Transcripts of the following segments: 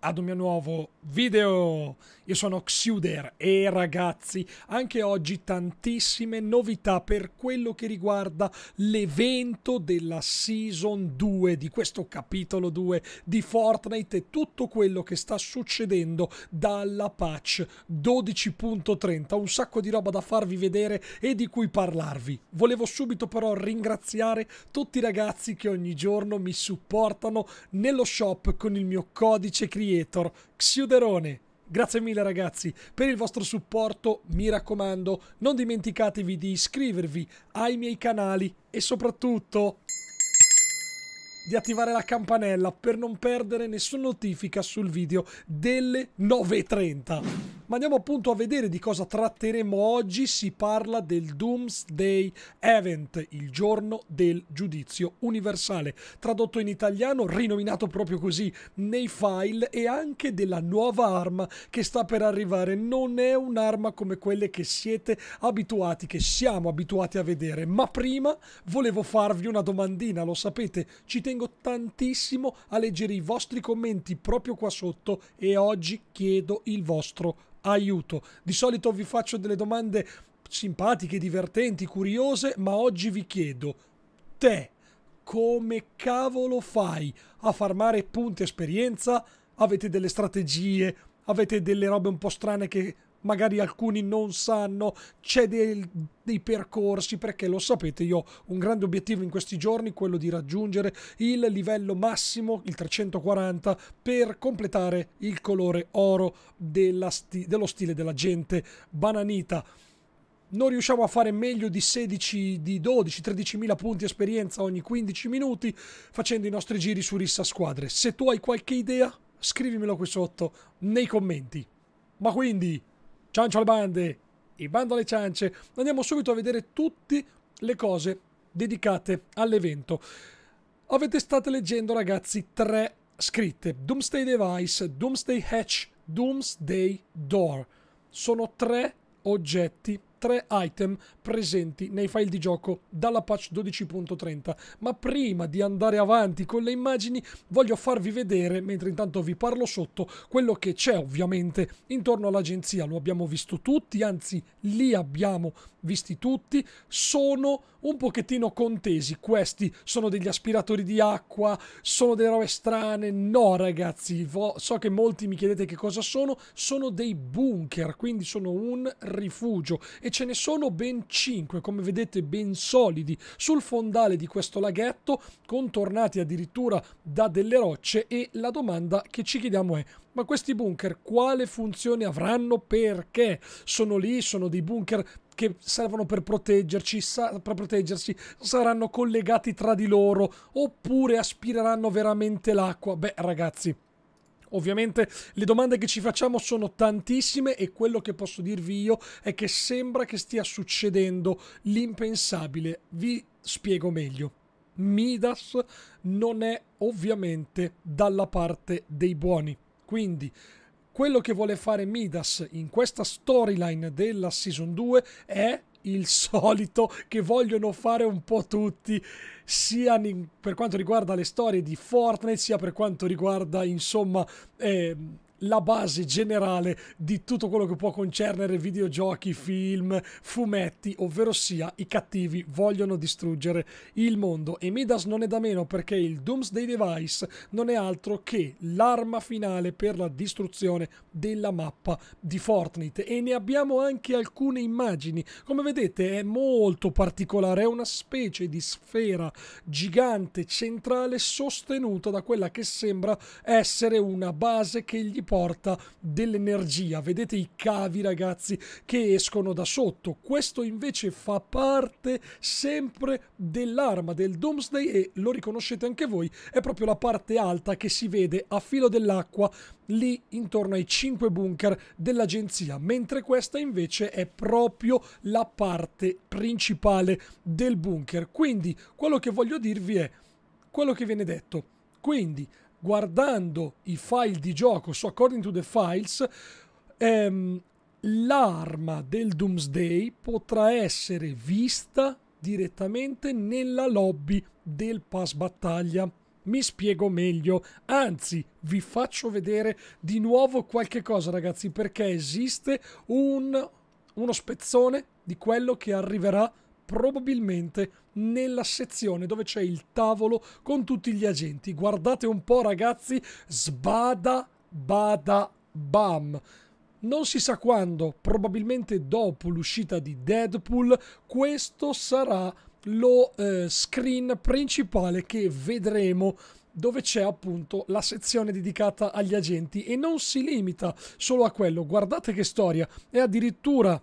ad un mio nuovo video. Io sono Xuder e ragazzi, anche oggi tantissime novità per quello che riguarda l'evento della Season 2 di questo capitolo 2 di Fortnite e tutto quello che sta succedendo dalla patch 12.30. Un sacco di roba da farvi vedere e di cui parlarvi. Volevo subito però ringraziare tutti i ragazzi che ogni giorno mi supportano nello shop con il mio codice creative creator Xiuderone. Grazie mille ragazzi per il vostro supporto, mi raccomando non dimenticatevi di iscrivervi ai miei canali e soprattutto di attivare la campanella per non perdere nessuna notifica sul video delle 9.30 ma andiamo appunto a vedere di cosa tratteremo oggi. Si parla del Doomsday Event, il giorno del giudizio universale, tradotto in italiano, rinominato proprio così nei file e anche della nuova arma che sta per arrivare. Non è un'arma come quelle che siete abituati, che siamo abituati a vedere, ma prima volevo farvi una domandina, lo sapete, ci tengo tantissimo a leggere i vostri commenti proprio qua sotto e oggi chiedo il vostro aiuto. Di solito vi faccio delle domande simpatiche, divertenti, curiose, ma oggi vi chiedo, te come cavolo fai a farmare punti esperienza? Avete delle strategie? Avete delle robe un po' strane che magari alcuni non sanno, c'è del, dei percorsi, perché lo sapete, io ho un grande obiettivo in questi giorni, quello di raggiungere il livello massimo, il 340, per completare il colore oro sti, dello stile della gente bananita non riusciamo a fare meglio di 16, di 12, 13 mila punti esperienza ogni 15 minuti facendo i nostri giri su rissa squadre. Se tu hai qualche idea, scrivimelo qui sotto nei commenti. Ma quindi, ciancio alle bande, i bando alle ciance, andiamo subito a vedere tutte le cose dedicate all'evento. Avete state leggendo ragazzi tre scritte, Doomsday Device, Doomsday Hatch, Doomsday Door. Sono tre oggetti tre item presenti nei file di gioco dalla patch 12.30. Ma prima di andare avanti con le immagini voglio farvi vedere, mentre intanto vi parlo sotto, quello che c'è ovviamente intorno all'agenzia. Lo abbiamo visto tutti, anzi li abbiamo visti tutti. Sono un pochettino contesi. Questi sono degli aspiratori di acqua, sono delle robe strane. No, ragazzi, so che molti mi chiedete che cosa sono. Sono dei bunker, quindi sono un rifugio e ce ne sono ben 5, come vedete, ben solidi sul fondale di questo laghetto, contornati addirittura da delle rocce. E la domanda che ci chiediamo è: ma questi bunker quale funzione avranno? Perché sono lì? Sono dei bunker che servono per proteggerci, sa- per proteggersi, saranno collegati tra di loro oppure aspireranno veramente l'acqua? Beh, ragazzi. Ovviamente le domande che ci facciamo sono tantissime e quello che posso dirvi io è che sembra che stia succedendo l'impensabile. Vi spiego meglio. Midas non è ovviamente dalla parte dei buoni. Quindi quello che vuole fare Midas in questa storyline della Season 2 è il solito che vogliono fare un po' tutti, sia per quanto riguarda le storie di Fortnite, sia per quanto riguarda, insomma, eh, la base generale di tutto quello che può concernere videogiochi, film, fumetti, ovvero sia i cattivi vogliono distruggere il mondo e Midas non è da meno perché il Doomsday Device non è altro che l'arma finale per la distruzione della mappa di Fortnite e ne abbiamo anche alcune immagini. Come vedete è molto particolare, è una specie di sfera gigante centrale sostenuta da quella che sembra essere una base che gli comporta dell'energia. Vedete i cavi, ragazzi, che escono da sotto. Questo invece fa parte sempre dell'arma del Doomsday e lo riconoscete anche voi, è proprio la parte alta che si vede a filo dell'acqua lì intorno ai 5 bunker dell'agenzia, mentre questa invece è proprio la parte principale del bunker. Quindi quello che voglio dirvi è quello che viene detto. Quindi guardando i file di gioco su According to the Files, ehm, l'arma del Doomsday potrà essere vista direttamente nella lobby del pass battaglia. Mi spiego meglio, anzi vi faccio vedere di nuovo qualche cosa ragazzi perché esiste un, uno spezzone di quello che arriverà probabilmente nella sezione dove c'è il tavolo con tutti gli agenti. Guardate un po', ragazzi, sbada, bada, bam. Non si sa quando, probabilmente dopo l'uscita di Deadpool, questo sarà lo eh, screen principale che vedremo dove c'è appunto la sezione dedicata agli agenti e non si limita solo a quello. Guardate che storia, è addirittura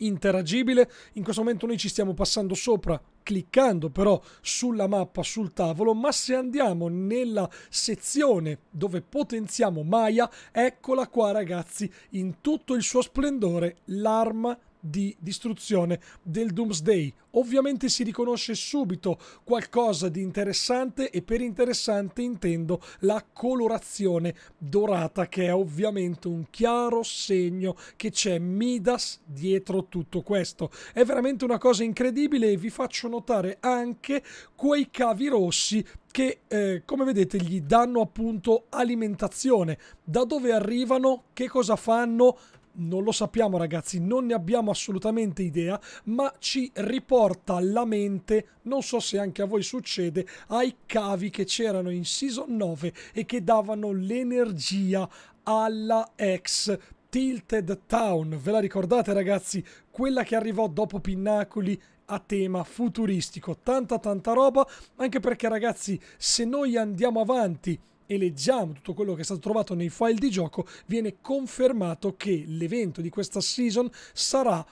interagibile. In questo momento noi ci stiamo passando sopra cliccando però sulla mappa sul tavolo, ma se andiamo nella sezione dove potenziamo Maya, eccola qua ragazzi, in tutto il suo splendore, l'arma di distruzione del Doomsday. Ovviamente si riconosce subito qualcosa di interessante e per interessante intendo la colorazione dorata che è ovviamente un chiaro segno che c'è Midas dietro tutto questo. È veramente una cosa incredibile e vi faccio notare anche quei cavi rossi che eh, come vedete gli danno appunto alimentazione. Da dove arrivano? Che cosa fanno? non lo sappiamo ragazzi, non ne abbiamo assolutamente idea, ma ci riporta alla mente, non so se anche a voi succede, ai cavi che c'erano in Season 9 e che davano l'energia alla ex Tilted Town. Ve la ricordate ragazzi? Quella che arrivò dopo Pinnacoli a tema futuristico. Tanta tanta roba, anche perché ragazzi, se noi andiamo avanti e leggiamo tutto quello che è stato trovato nei file di gioco, viene confermato che l'evento di questa season sarà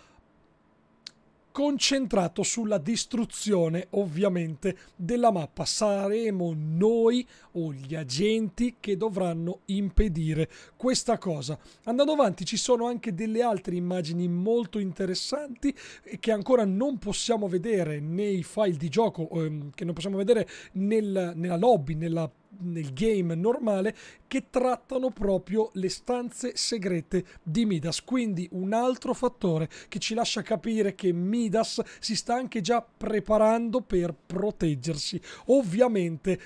concentrato sulla distruzione ovviamente della mappa. Saremo noi o gli agenti che dovranno impedire questa cosa. Andando avanti ci sono anche delle altre immagini molto interessanti che ancora non possiamo vedere nei file di gioco, ehm, che non possiamo vedere nel, nella lobby, nella nel game normale che trattano proprio le stanze segrete di Midas. Quindi un altro fattore che ci lascia capire che Midas si sta anche già preparando per proteggersi, ovviamente eh,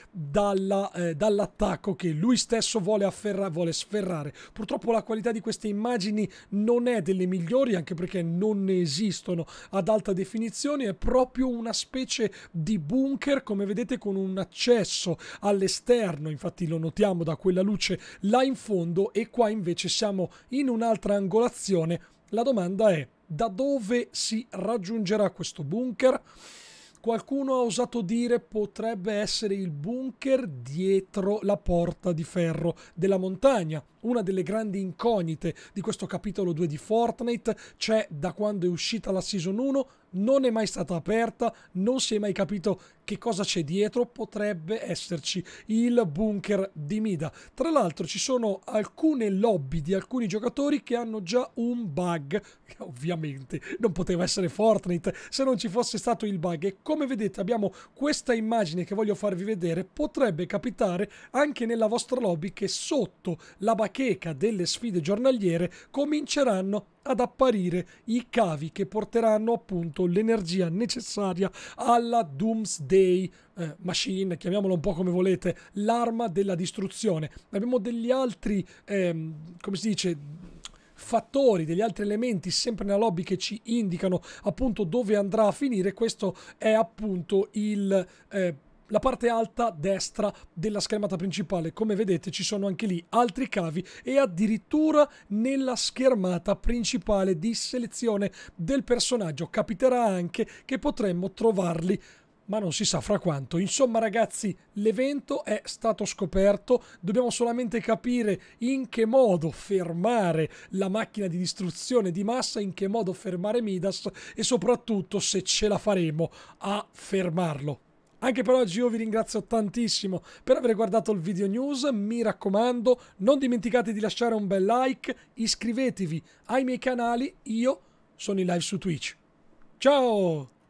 dall'attacco eh, dall che lui stesso vuole, vuole sferrare. Purtroppo la qualità di queste immagini non è delle migliori, anche perché non ne esistono ad alta definizione, è proprio una specie di bunker, come vedete, con un accesso all'esterno esterno, infatti lo notiamo da quella luce là in fondo e qua invece siamo in un'altra angolazione. La domanda è da dove si raggiungerà questo bunker? Qualcuno ha osato dire potrebbe essere il bunker dietro la porta di ferro della montagna, una delle grandi incognite di questo capitolo 2 di Fortnite. C'è da quando è uscita la season 1, non è mai stata aperta, non si è mai capito che cosa c'è dietro potrebbe esserci il bunker di Mida. Tra l'altro ci sono alcune lobby di alcuni giocatori che hanno già un bug, ovviamente non poteva essere Fortnite se non ci fosse stato il bug e come vedete abbiamo questa immagine che voglio farvi vedere, potrebbe capitare anche nella vostra lobby che sotto la bacheca delle sfide giornaliere cominceranno ad apparire i cavi che porteranno appunto l'energia necessaria alla Doomsday dei eh, machine, chiamiamolo un po' come volete, l'arma della distruzione. Abbiamo degli altri, ehm, come si dice, fattori, degli altri elementi sempre nella lobby che ci indicano appunto dove andrà a finire. Questo è appunto il... Eh, la parte alta destra della schermata principale. Come vedete ci sono anche lì altri cavi e addirittura nella schermata principale di selezione del personaggio capiterà anche che potremmo trovarli ma non si sa fra quanto. Insomma ragazzi, l'evento è stato scoperto, dobbiamo solamente capire in che modo fermare la macchina di distruzione di massa, in che modo fermare Midas e soprattutto se ce la faremo a fermarlo. Anche per oggi io vi ringrazio tantissimo per aver guardato il video news, mi raccomando non dimenticate di lasciare un bel like, iscrivetevi ai miei canali, io sono in live su Twitch. Ciao!